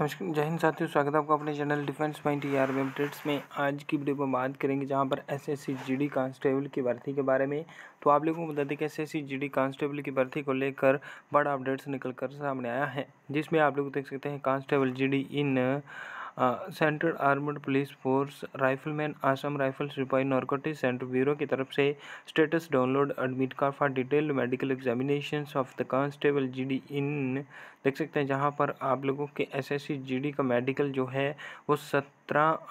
नमस्कार जय हिंद साथियों स्वागत है आपका अपने चैनल डिफेंस पॉइंट यार आर अपडेट्स में आज की वीडियो में बात करेंगे जहां पर S S C G D constable की भर्ती के बारे में तो आप लोगों को बता दें कि S S C G D constable की भर्ती को लेकर बड़ा अपडेट्स निकल कर सामने आया है जिसमें आप लोग देख सकते हैं constable G D in central armed police force rifleman Assam rifle सिपाही नॉर्कोटिक सेंटर ब्यूरो की तरफ से status download admit card for detailed medical examination of the constable GD in देख सकते हैं जहां पर आप लोगों के एसएससी जीडी का मेडिकल जो है वो सत्रह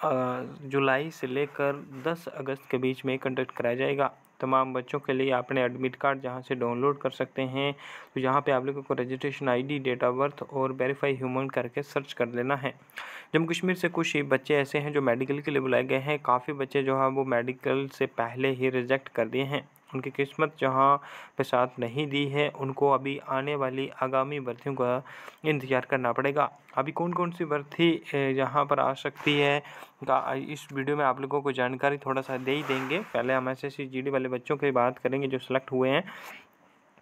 जुलाई से लेकर दस अगस्त के बीच में कंडक्ट कराया जाएगा तमाम बच्चों के लिए आपने एडमिट कार्ड जहाँ से डाउनलोड कर सकते हैं तो यहाँ पे आप लोगों को registration ID date of birth और वेरीफाई ह्यूमन करके सर्च कर लेना है जम्मू कश्मीर से कुछ बच्चे ऐसे हैं जो मेडिकल के लिए बुलाए गए हैं काफ़ी बच्चे जो है वो मेडिकल से पहले ही रिजेक्ट कर दिए हैं उनकी किस्मत जहाँ पे साथ नहीं दी है उनको अभी आने वाली आगामी भर्तियों का इंतज़ार करना पड़ेगा अभी कौन कौन सी भर्ती यहाँ पर आ सकती है का इस वीडियो में आप लोगों को जानकारी थोड़ा सा दे ही देंगे पहले हम एस एस वाले बच्चों की बात करेंगे जो सेलेक्ट हुए हैं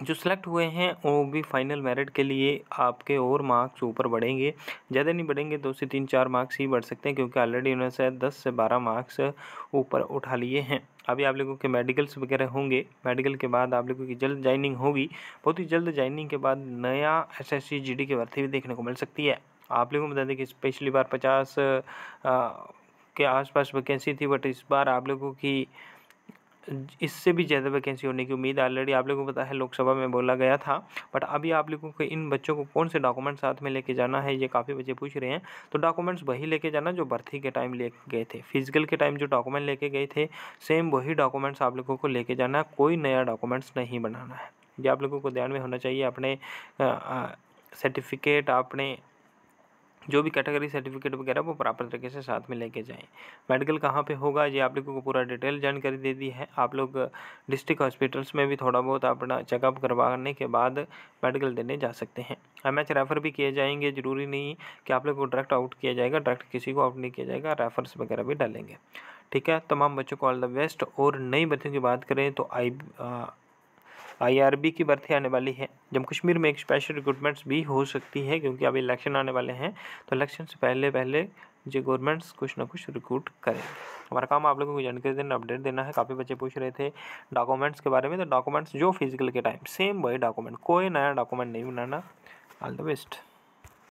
जो सिलेक्ट हुए हैं वो भी फाइनल मेरिट के लिए आपके और मार्क्स ऊपर बढ़ेंगे ज़्यादा नहीं बढ़ेंगे दो तो से तीन चार मार्क्स ही बढ़ सकते हैं क्योंकि ऑलरेडी उन्होंने शायद दस से बारह मार्क्स ऊपर उठा लिए हैं अभी आप लोगों के मेडिकल्स वगैरह होंगे मेडिकल के बाद आप लोगों की जल्द ज्वाइनिंग होगी बहुत ही जल्द ज्वाइनिंग के बाद नया S S C G D की भर्ती भी देखने को मिल सकती है आप लोगों को बता दें कि पिछली बार पचास के आसपास वैकेंसी थी बट इस बार आप लोगों की इससे भी ज़्यादा वैकेंसी होने की उम्मीद ऑलरेडी आप लोगों को पता है लोकसभा में बोला गया था बट अभी आप लोगों को इन बच्चों को कौन से डॉक्यूमेंट्स साथ में लेके जाना है ये काफ़ी बच्चे पूछ रहे हैं तो डॉक्यूमेंट्स वही लेके जाना जो भर्ती के टाइम ले गए थे फिजिकल के टाइम जो डॉक्यूमेंट लेके गए थे सेम वही डॉक्यूमेंट्स आप लोगों को लेके जाना है कोई नया डॉक्यूमेंट्स नहीं बनाना है ये आप लोगों को ध्यान में होना चाहिए अपने सर्टिफिकेट अपने जो भी कैटेगरी सर्टिफिकेट वगैरह वो प्रॉपर तरीके से साथ में लेके जाएं मेडिकल कहाँ पे होगा ये आप लोगों को पूरा डिटेल जानकारी दे दी है आप लोग डिस्ट्रिक्ट हॉस्पिटल्स में भी थोड़ा बहुत अपना चेकअप करवाने के बाद मेडिकल देने जा सकते हैं एम एच रेफ़र भी किए जाएंगे ज़रूरी नहीं कि आप लोग को डायरेक्ट आउट किया जाएगा डायरेक्ट किसी को आउट नहीं किया जाएगा रेफर्स वगैरह भी डालेंगे ठीक है तमाम बच्चों को ऑल द बेस्ट और नई बच्चों की बात करें तो आई आईआरबी की भर्ती आने वाली है जम्मू कश्मीर में एक स्पेशल रिक्रूटमेंट्स भी हो सकती है क्योंकि अभी इलेक्शन आने वाले हैं तो इलेक्शन से पहले पहले जो गवर्नमेंट्स कुछ ना कुछ रिक्रूट करें हमारा काम आप लोगों को जानकारी देना अपडेट देना है काफ़ी बच्चे पूछ रहे थे डॉक्यूमेंट्स के बारे में तो डॉक्यूमेंट्स जो फिजिकल के टाइम सेम वही डॉक्यूमेंट कोई नया डॉक्यूमेंट नहीं बनाना ऑल द बेस्ट